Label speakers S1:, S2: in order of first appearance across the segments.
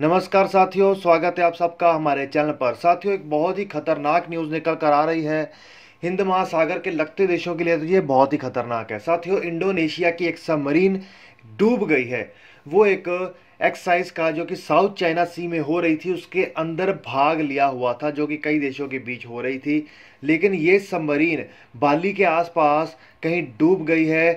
S1: नमस्कार साथियों स्वागत है आप सबका हमारे चैनल पर साथियों एक बहुत ही खतरनाक न्यूज़ निकल कर आ रही है हिंद महासागर के लगते देशों के लिए तो ये बहुत ही खतरनाक है साथियों इंडोनेशिया की एक सबमरीन डूब गई है वो एक एक्साइज का जो कि साउथ चाइना सी में हो रही थी उसके अंदर भाग लिया हुआ था जो कि कई देशों के बीच हो रही थी लेकिन ये सबमरीन बाली के आसपास कहीं डूब गई है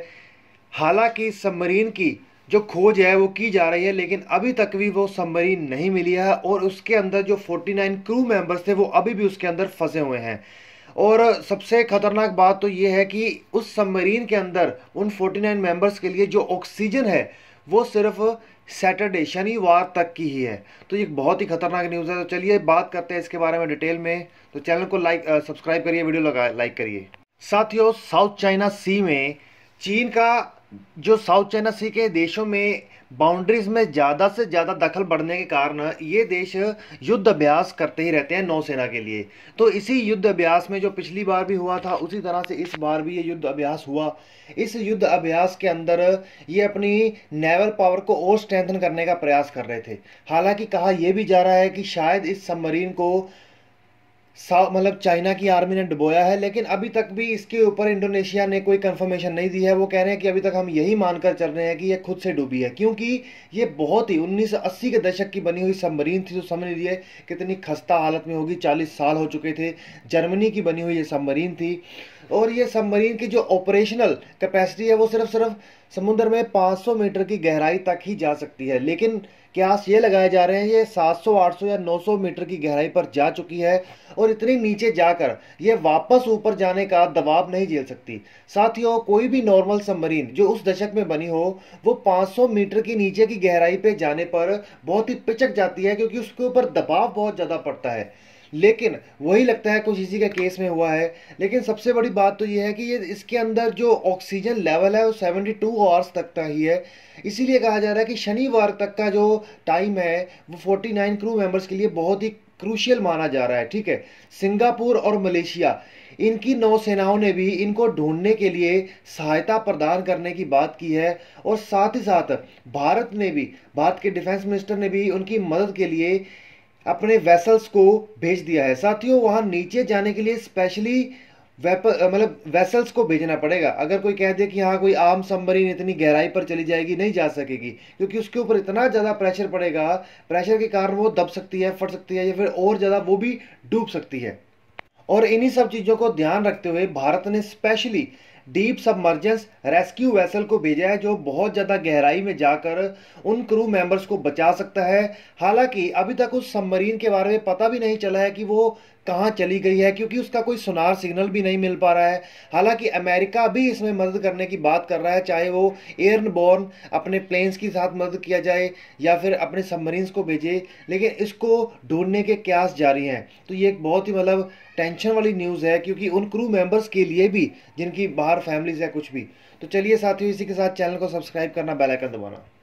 S1: हालांकि सबमरीन की जो खोज है वो की जा रही है लेकिन अभी तक भी वो सबमरीन नहीं मिली है और उसके अंदर जो 49 क्रू मेंबर्स थे वो अभी भी उसके अंदर फंसे हुए हैं और सबसे खतरनाक बात तो ये है कि उस समरीन के अंदर उन 49 मेंबर्स के लिए जो ऑक्सीजन है वो सिर्फ सैटरडे शनिवार तक की ही है तो ये बहुत ही खतरनाक न्यूज़ है तो चलिए बात करते हैं इसके बारे में डिटेल में तो चैनल को लाइक सब्सक्राइब करिए वीडियो लगा लाइक करिए साथियों साउथ चाइना सी में चीन का जो साउथ चाइना सी के देशों में बाउंड्रीज में ज़्यादा से ज़्यादा दखल बढ़ने के कारण ये देश युद्ध अभ्यास करते ही रहते हैं नौसेना के लिए तो इसी युद्ध अभ्यास में जो पिछली बार भी हुआ था उसी तरह से इस बार भी ये युद्ध अभ्यास हुआ इस युद्ध अभ्यास के अंदर ये अपनी नेवल पावर को और स्ट्रेंथन करने का प्रयास कर रहे थे हालांकि कहा यह भी जा रहा है कि शायद इस सबमरीन को मतलब चाइना की आर्मी ने डुबोया है लेकिन अभी तक भी इसके ऊपर इंडोनेशिया ने कोई कंफर्मेशन नहीं दी है वो कह रहे हैं कि अभी तक हम यही मानकर चल रहे हैं कि ये खुद से डूबी है क्योंकि ये बहुत ही 1980 के दशक की बनी हुई सबमरीन थी तो समझ लीजिए कितनी खस्ता हालत में होगी 40 साल हो चुके थे जर्मनी की बनी हुई ये सबमरीन थी और ये सबमरीन की जो ऑपरेशनल कैपेसिटी है वो सिर्फ सिर्फ समुद्र में 500 मीटर की गहराई तक ही जा सकती है लेकिन क्यास ये लगाए जा रहे हैं ये 700, 800 या 900 मीटर की गहराई पर जा चुकी है और इतनी नीचे जाकर ये वापस ऊपर जाने का दबाव नहीं झेल सकती साथियों कोई भी नॉर्मल सबमरीन जो उस दशक में बनी हो वो 500 मीटर की नीचे की गहराई पे जाने पर बहुत ही पिचक जाती है क्योंकि उसके ऊपर दबाव बहुत ज़्यादा पड़ता है लेकिन वही लगता है कुछ इसी का केस में हुआ है लेकिन सबसे बड़ी बात तो ये है कि ये इसके अंदर जो ऑक्सीजन लेवल है वो 72 टू आवर्स तक का ही है इसीलिए कहा जा रहा है कि शनिवार तक का जो टाइम है वो फोर्टी नाइन क्रू मेंबर्स के लिए बहुत ही क्रूशियल माना जा रहा है ठीक है सिंगापुर और मलेशिया इनकी नौसेनाओं ने भी इनको ढूंढने के लिए सहायता प्रदान करने की बात की है और साथ ही साथ भारत ने भी भारत के डिफेंस मिनिस्टर ने भी उनकी मदद के लिए अपने वेसल्स को भेज दिया है साथियों वहां नीचे जाने के लिए स्पेशली मतलब वेसल्स को भेजना पड़ेगा अगर कोई कह दे कि हाँ कोई आम सम्बरीन इतनी गहराई पर चली जाएगी नहीं जा सकेगी क्योंकि उसके ऊपर इतना ज़्यादा प्रेशर पड़ेगा प्रेशर के कारण वो दब सकती है फट सकती है या फिर और ज़्यादा वो भी डूब सकती है और इन्हीं सब चीज़ों को ध्यान रखते हुए भारत ने specially deep submergence rescue vessel को भेजा है जो बहुत ज़्यादा गहराई में जाकर उन क्रू मेंबर्स को बचा सकता है हालांकि अभी तक उस सबमरीन के बारे में पता भी नहीं चला है कि वो कहाँ चली गई है क्योंकि उसका कोई सुनार सिग्नल भी नहीं मिल पा रहा है हालांकि अमेरिका भी इसमें मदद करने की बात कर रहा है चाहे वो एयरन बोर्न अपने प्लेन्स के साथ मदद किया जाए या फिर अपने सबमरीन्स को भेजे लेकिन इसको ढूंढने के क्यास जारी हैं तो ये एक बहुत ही मतलब टेंशन वाली न्यूज़ है क्योंकि उन क्रू मेम्बर्स के लिए भी जिनकी बाहर फैमिलीज है कुछ भी तो चलिए साथियों इसी के साथ चैनल को सब्सक्राइब करना बेलाइकन दबाना